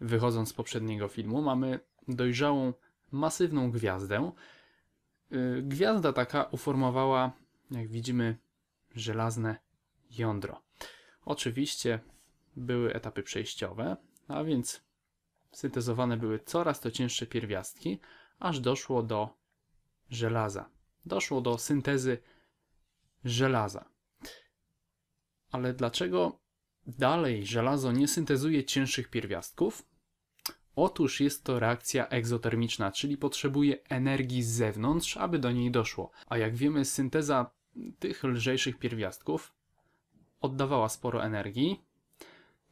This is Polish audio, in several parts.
wychodząc z poprzedniego filmu, mamy dojrzałą, masywną gwiazdę. Y, gwiazda taka uformowała, jak widzimy, żelazne jądro. Oczywiście były etapy przejściowe, a więc syntezowane były coraz to cięższe pierwiastki, aż doszło do żelaza. Doszło do syntezy żelaza. Ale dlaczego Dalej, żelazo nie syntezuje cięższych pierwiastków. Otóż jest to reakcja egzotermiczna, czyli potrzebuje energii z zewnątrz, aby do niej doszło. A jak wiemy, synteza tych lżejszych pierwiastków oddawała sporo energii,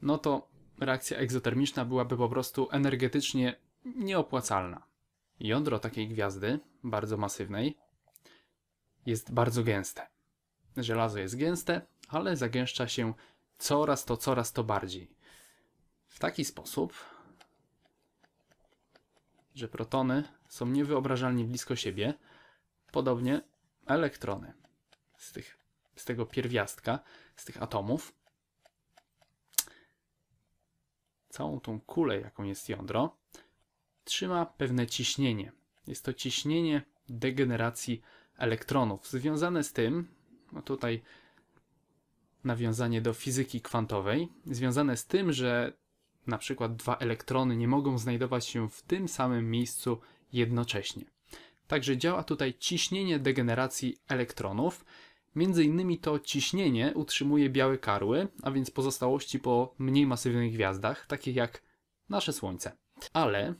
no to reakcja egzotermiczna byłaby po prostu energetycznie nieopłacalna. Jądro takiej gwiazdy, bardzo masywnej, jest bardzo gęste. Żelazo jest gęste, ale zagęszcza się coraz to, coraz to bardziej. W taki sposób, że protony są niewyobrażalnie blisko siebie, podobnie elektrony z, tych, z tego pierwiastka, z tych atomów. Całą tą kulę, jaką jest jądro, trzyma pewne ciśnienie. Jest to ciśnienie degeneracji elektronów, związane z tym, no tutaj nawiązanie do fizyki kwantowej, związane z tym, że na przykład dwa elektrony nie mogą znajdować się w tym samym miejscu jednocześnie. Także działa tutaj ciśnienie degeneracji elektronów. Między innymi to ciśnienie utrzymuje białe karły, a więc pozostałości po mniej masywnych gwiazdach, takich jak nasze Słońce. Ale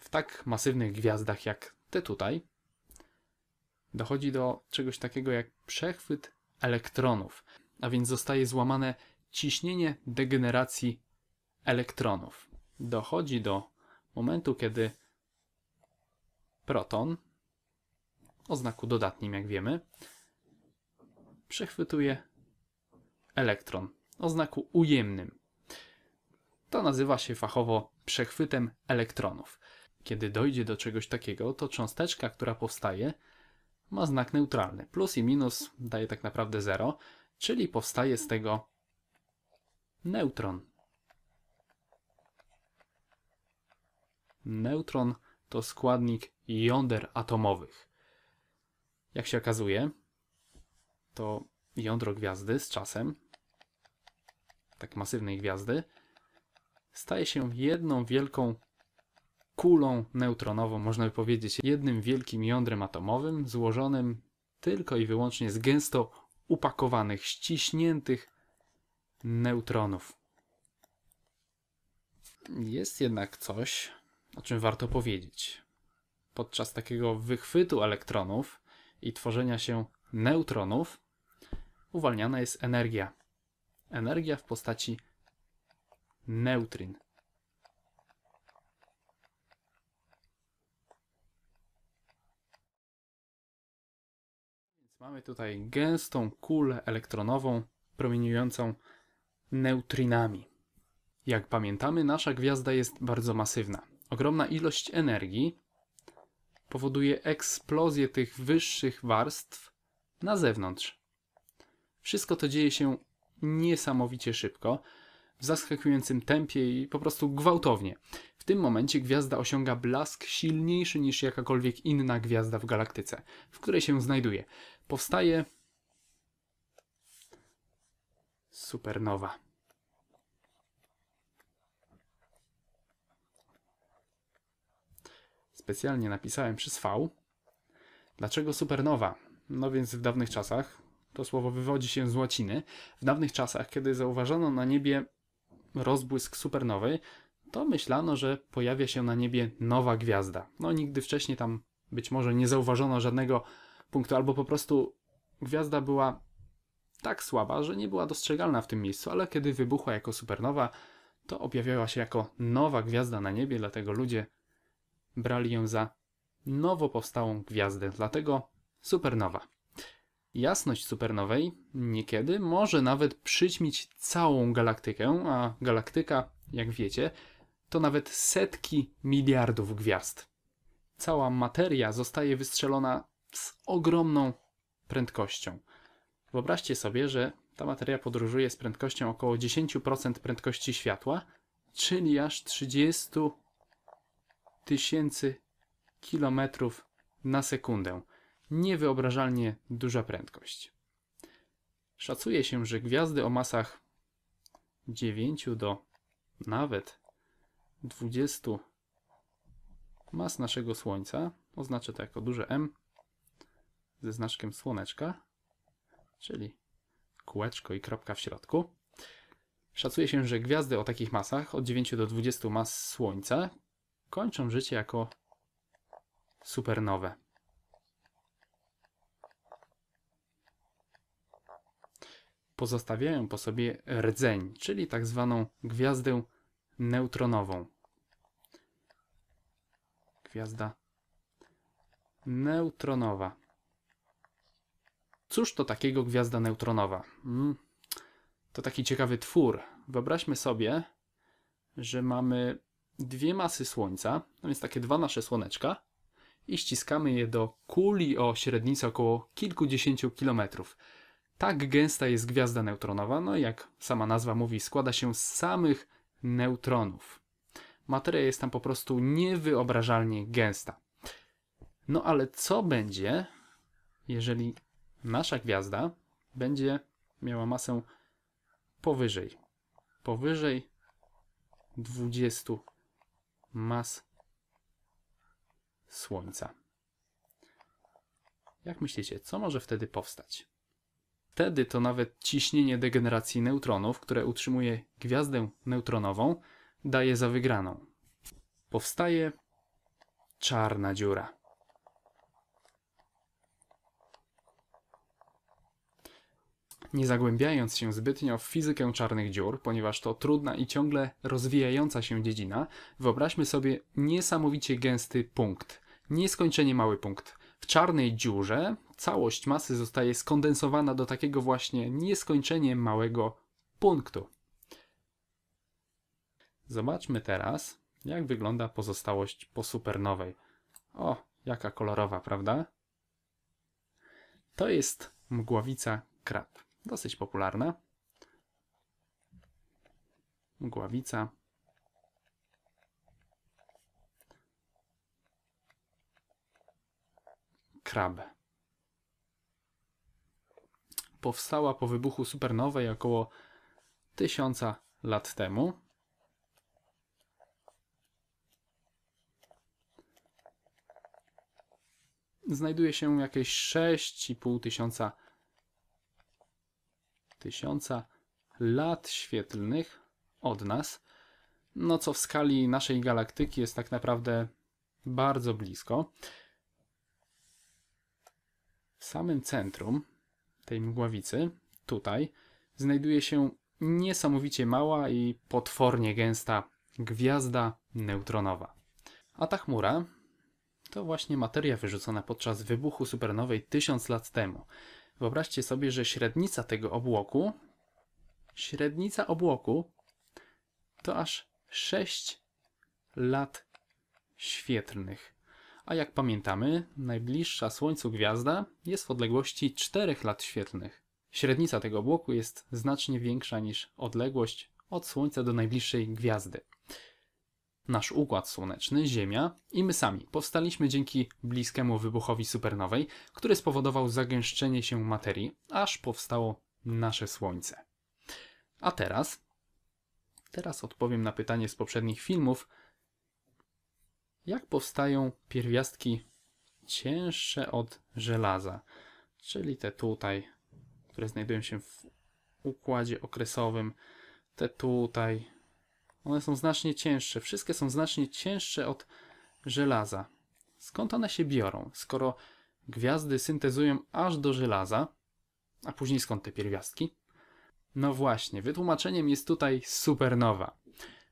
w tak masywnych gwiazdach jak te tutaj, dochodzi do czegoś takiego jak przechwyt elektronów a więc zostaje złamane ciśnienie degeneracji elektronów. Dochodzi do momentu, kiedy proton o znaku dodatnim, jak wiemy, przechwytuje elektron o znaku ujemnym. To nazywa się fachowo przechwytem elektronów. Kiedy dojdzie do czegoś takiego, to cząsteczka, która powstaje, ma znak neutralny. Plus i minus daje tak naprawdę 0 czyli powstaje z tego neutron. Neutron to składnik jąder atomowych. Jak się okazuje, to jądro gwiazdy z czasem, tak masywnej gwiazdy, staje się jedną wielką kulą neutronową, można by powiedzieć, jednym wielkim jądrem atomowym złożonym tylko i wyłącznie z gęsto upakowanych, ściśniętych neutronów. Jest jednak coś, o czym warto powiedzieć. Podczas takiego wychwytu elektronów i tworzenia się neutronów uwalniana jest energia. Energia w postaci neutrin. Mamy tutaj gęstą kulę elektronową promieniującą neutrinami. Jak pamiętamy, nasza gwiazda jest bardzo masywna. Ogromna ilość energii powoduje eksplozję tych wyższych warstw na zewnątrz. Wszystko to dzieje się niesamowicie szybko w zaskakującym tempie i po prostu gwałtownie. W tym momencie gwiazda osiąga blask silniejszy niż jakakolwiek inna gwiazda w galaktyce, w której się znajduje. Powstaje supernowa. Specjalnie napisałem przez V. Dlaczego supernowa? No więc w dawnych czasach, to słowo wywodzi się z łaciny, w dawnych czasach, kiedy zauważono na niebie rozbłysk supernowej, to myślano, że pojawia się na niebie nowa gwiazda. No nigdy wcześniej tam być może nie zauważono żadnego punktu, albo po prostu gwiazda była tak słaba, że nie była dostrzegalna w tym miejscu, ale kiedy wybuchła jako supernowa, to objawiała się jako nowa gwiazda na niebie, dlatego ludzie brali ją za nowo powstałą gwiazdę, dlatego supernowa. Jasność supernowej niekiedy może nawet przyćmić całą galaktykę, a galaktyka, jak wiecie, to nawet setki miliardów gwiazd. Cała materia zostaje wystrzelona z ogromną prędkością. Wyobraźcie sobie, że ta materia podróżuje z prędkością około 10% prędkości światła, czyli aż 30 tysięcy kilometrów na sekundę niewyobrażalnie duża prędkość. Szacuje się, że gwiazdy o masach 9 do nawet 20 mas naszego Słońca, oznaczę to jako duże M ze znaczkiem Słoneczka, czyli kółeczko i kropka w środku. Szacuje się, że gwiazdy o takich masach, od 9 do 20 mas Słońca, kończą życie jako supernowe. pozostawiają po sobie rdzeń, czyli tak zwaną gwiazdę neutronową. Gwiazda neutronowa. Cóż to takiego gwiazda neutronowa? Hmm. To taki ciekawy twór. Wyobraźmy sobie, że mamy dwie masy Słońca, no więc takie dwa nasze słoneczka, i ściskamy je do kuli o średnicy około kilkudziesięciu kilometrów. Tak gęsta jest gwiazda neutronowa, no jak sama nazwa mówi, składa się z samych neutronów. Materia jest tam po prostu niewyobrażalnie gęsta. No ale co będzie, jeżeli nasza gwiazda będzie miała masę powyżej, powyżej 20 mas Słońca? Jak myślicie, co może wtedy powstać? Wtedy to nawet ciśnienie degeneracji neutronów, które utrzymuje gwiazdę neutronową, daje za wygraną. Powstaje czarna dziura. Nie zagłębiając się zbytnio w fizykę czarnych dziur, ponieważ to trudna i ciągle rozwijająca się dziedzina, wyobraźmy sobie niesamowicie gęsty punkt, nieskończenie mały punkt. W czarnej dziurze całość masy zostaje skondensowana do takiego właśnie nieskończenie małego punktu. Zobaczmy teraz, jak wygląda pozostałość po supernowej. O, jaka kolorowa, prawda? To jest mgławica krab. Dosyć popularna. Mgławica. Krab powstała po wybuchu supernowej około 1000 lat temu. Znajduje się jakieś 6,5 tysiąca, tysiąca lat świetlnych od nas, no co w skali naszej galaktyki jest tak naprawdę bardzo blisko. W samym centrum tej mgławicy, tutaj, znajduje się niesamowicie mała i potwornie gęsta gwiazda neutronowa. A ta chmura to właśnie materia wyrzucona podczas wybuchu supernowej tysiąc lat temu. Wyobraźcie sobie, że średnica tego obłoku, średnica obłoku to aż 6 lat świetlnych a jak pamiętamy, najbliższa Słońcu gwiazda jest w odległości 4 lat świetlnych. Średnica tego bloku jest znacznie większa niż odległość od Słońca do najbliższej gwiazdy. Nasz układ słoneczny, Ziemia i my sami powstaliśmy dzięki bliskiemu wybuchowi supernowej, który spowodował zagęszczenie się materii, aż powstało nasze Słońce. A teraz? Teraz odpowiem na pytanie z poprzednich filmów, jak powstają pierwiastki cięższe od żelaza, czyli te tutaj, które znajdują się w układzie okresowym, te tutaj. One są znacznie cięższe, wszystkie są znacznie cięższe od żelaza. Skąd one się biorą? Skoro gwiazdy syntezują aż do żelaza, a później skąd te pierwiastki? No właśnie, wytłumaczeniem jest tutaj supernowa,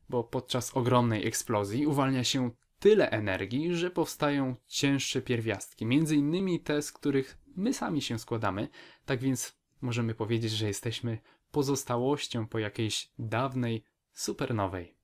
bo podczas ogromnej eksplozji uwalnia się tyle energii, że powstają cięższe pierwiastki, między innymi te, z których my sami się składamy. Tak więc możemy powiedzieć, że jesteśmy pozostałością po jakiejś dawnej supernowej.